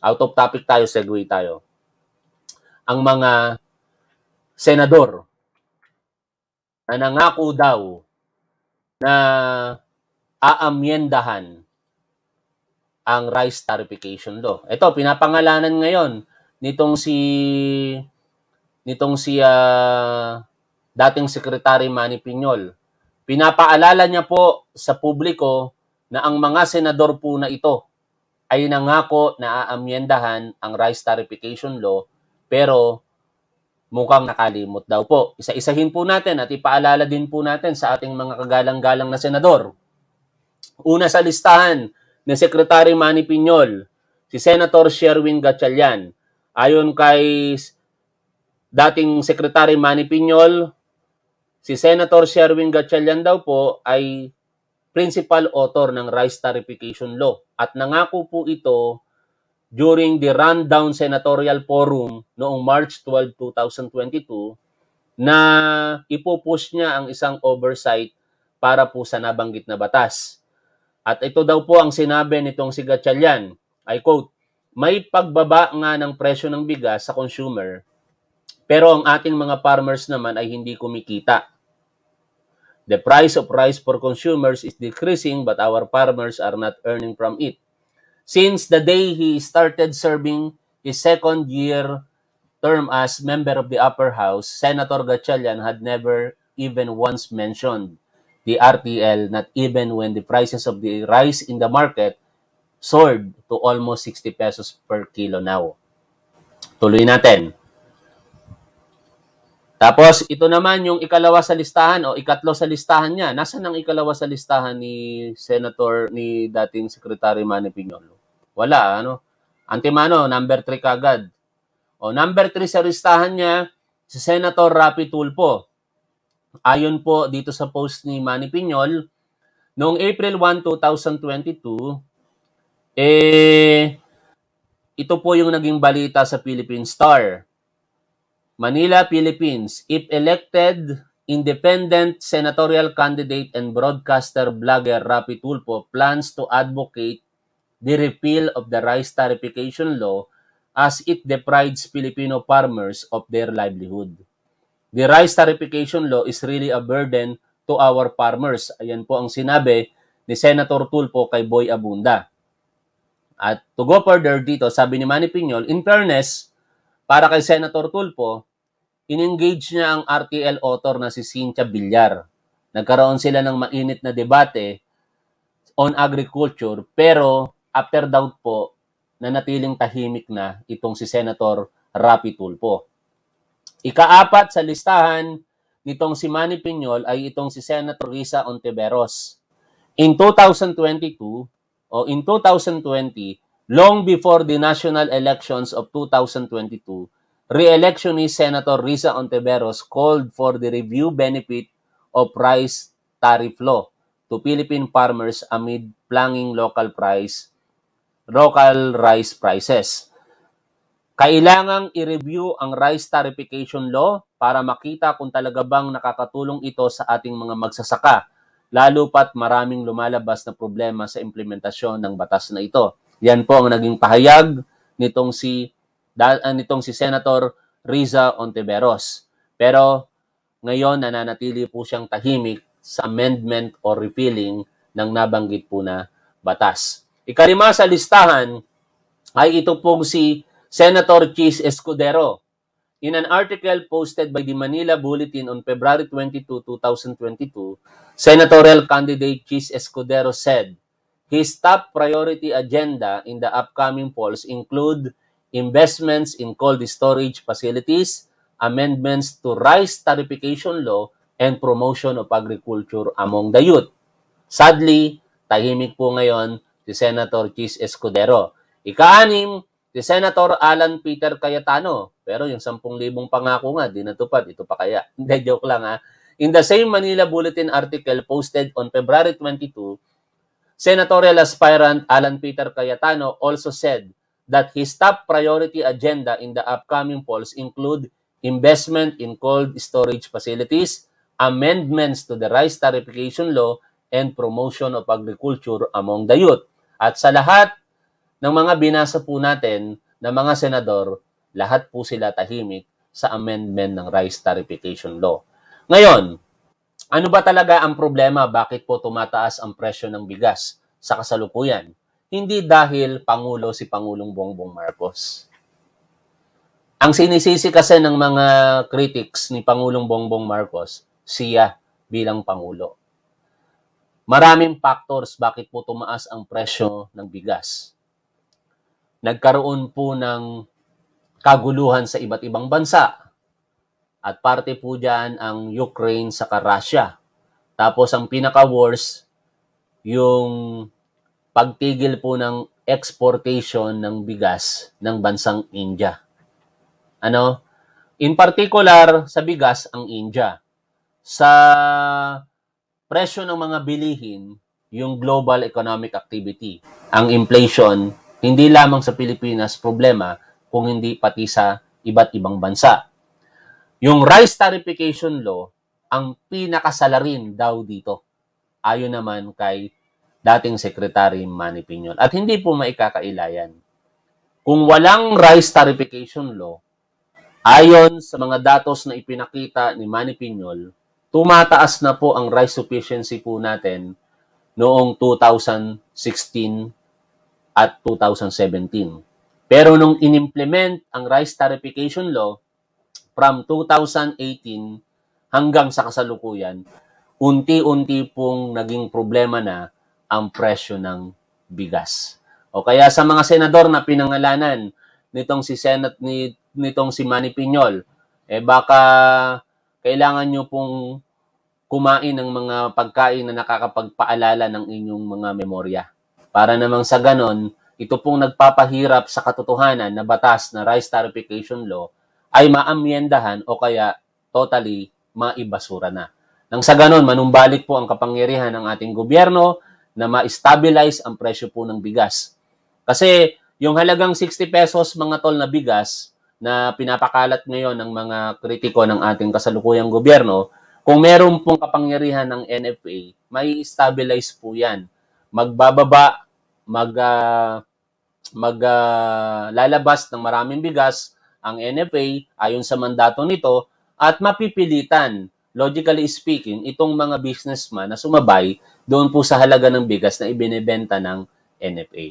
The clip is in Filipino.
out of topic tayo, segue tayo. Ang mga senador na nangako daw na aamyendahan ang rice tarification do. Ito, pinapangalanan ngayon nitong si nitong si uh, dating Secretary Manny Piñol. Pinapaalala niya po sa publiko na ang mga senador po na ito ay nangako na aamyendahan ang Rice tariffication Law pero mukhang nakalimot daw po. Isa-isahin po natin at ipaalala din po natin sa ating mga kagalang-galang na senador. Una sa listahan ni Secretary Manny Pinyol, si Senator Sherwin Gatchalian. Ayon kay dating Secretary Manny Pinyol, si Senator Sherwin Gatchalian daw po ay principal author ng Rice Tarification Law at nangako po ito during the rundown senatorial forum noong March 12, 2022 na ipopost niya ang isang oversight para po sa nabanggit na batas. At ito daw po ang sinabi nitong si Gatchalian. I quote, may pagbaba nga ng presyo ng bigas sa consumer pero ang ating mga farmers naman ay hindi kumikita. The price of rice for consumers is decreasing but our farmers are not earning from it. Since the day he started serving his second year term as member of the upper house, Senator Gatchalian had never even once mentioned the RTL, not even when the prices of the rice in the market soared to almost 60 pesos per kilo now. Tuloy natin. Tapos, ito naman yung ikalawa sa listahan o ikatlo sa listahan niya. Nasaan ang ikalawa sa listahan ni Senator, ni dating Secretary Manny Pignolo? Wala, ano? Antimano, number 3 kagad. O, number 3 sa listahan niya, si Senator Rapi Tulpo. Ayon po dito sa post ni Manny Pignol, noong April 1, 2022, eh, ito po yung naging balita sa Philippine Star Manila, Philippines. If elected, independent senatorial candidate and broadcaster blogger Rapi Tulfo plans to advocate the repeal of the rice tariffication law as it deprives Filipino farmers of their livelihood. The rice tariffication law is really a burden to our farmers. Ayan po ang sinabi ni Senator Tulfo kay Boy Abunda. At to go further dito, sabi ni Manny Piñol, in fairness, para kay Senator Tulfo, in-engage niya ang RTL author na si Cynthia Villar. Nagkaroon sila ng mainit na debate on agriculture pero after doubt po na natiling tahimik na itong si Senator Rapi Tulfo. Ikaapat sa listahan nitong si Manny Piñol ay itong si Senator Risa Ontiveros. In 2022 o in 2020, long before the national elections of 2022, re-electionist Senator Risa Ontiveros called for the review benefit of price tariff law to Philippine farmers amid plunging local price local rice prices. Kailangang i-review ang rice tarification law para makita kung talaga bang nakakatulong ito sa ating mga magsasaka, lalo pat maraming lumalabas na problema sa implementasyon ng batas na ito. Yan po ang naging pahayag nitong si Ah, nitong si Senator Riza Ontiveros. Pero ngayon nananatili po siyang tahimik sa amendment or repealing ng nabanggit po na batas. Ikalima sa listahan ay ito pong si Senator Chis Escudero. In an article posted by the Manila Bulletin on February 22, 2022, Senatorial candidate Chis Escudero said, His top priority agenda in the upcoming polls include investments in cold storage facilities, amendments to rice tariffication law, and promotion of agriculture among the youth. Sadly, tahimik po ngayon si Senator Chis Escudero. Ikaanim, si Senator Alan Peter Cayetano. Pero yung 10,000 pangako nga, di natupad. Ito pa kaya. Hindi, joke lang ha. In the same Manila Bulletin article posted on February 22, Senatorial aspirant Alan Peter Cayetano also said that his top priority agenda in the upcoming polls include investment in cold storage facilities, amendments to the rice tariffication law, and promotion of agriculture among the youth. At sa lahat ng mga binasa po natin na mga senador, lahat po sila tahimik sa amendment ng rice tariffication law. Ngayon, ano ba talaga ang problema? Bakit po tumataas ang presyo ng bigas sa kasalukuyan? hindi dahil Pangulo si Pangulong Bongbong Marcos. Ang sinisisi kasi ng mga critics ni Pangulong Bongbong Marcos, siya bilang Pangulo. Maraming factors bakit po tumaas ang presyo ng bigas. Nagkaroon po ng kaguluhan sa iba't ibang bansa. At parte po dyan ang Ukraine sa Russia. Tapos ang pinaka-worst, yung pagtigil po ng exportation ng bigas ng bansang India. Ano? In particular, sa bigas ang India. Sa presyo ng mga bilihin, yung global economic activity. Ang inflation, hindi lamang sa Pilipinas problema, kung hindi pati sa iba't ibang bansa. Yung rice tarification law, ang pinakasalarin daw dito. Ayon naman kay dating Secretary Manny Piñol. At hindi po maikakaila yan. Kung walang rice tarification law, ayon sa mga datos na ipinakita ni Manny Piñol, tumataas na po ang rice sufficiency po natin noong 2016 at 2017. Pero nung inimplement ang rice tarification law from 2018 hanggang sa kasalukuyan, unti-unti pong naging problema na ang presyo ng bigas. O kaya sa mga senador na pinangalanan nitong si Senat ni nitong si Manny Piñol, eh baka kailangan nyo pong kumain ng mga pagkain na nakakapagpaalala ng inyong mga memorya. Para namang sa ganon, ito pong nagpapahirap sa katotohanan na batas na Rice Tarification Law ay maamyendahan o kaya totally maibasura na. Nang sa ganon, manumbalik po ang kapangyarihan ng ating gobyerno na ma-stabilize ang presyo po ng bigas. Kasi yung halagang 60 pesos mga tol na bigas na pinapakalat ngayon ng mga kritiko ng ating kasalukuyang gobyerno, kung meron pong kapangyarihan ng NFA, may stabilize po yan. Magbababa, mag, uh, mag uh, lalabas ng maraming bigas ang NFA ayon sa mandato nito at mapipilitan logically speaking, itong mga businessman na sumabay doon po sa halaga ng bigas na ibinebenta ng NFA.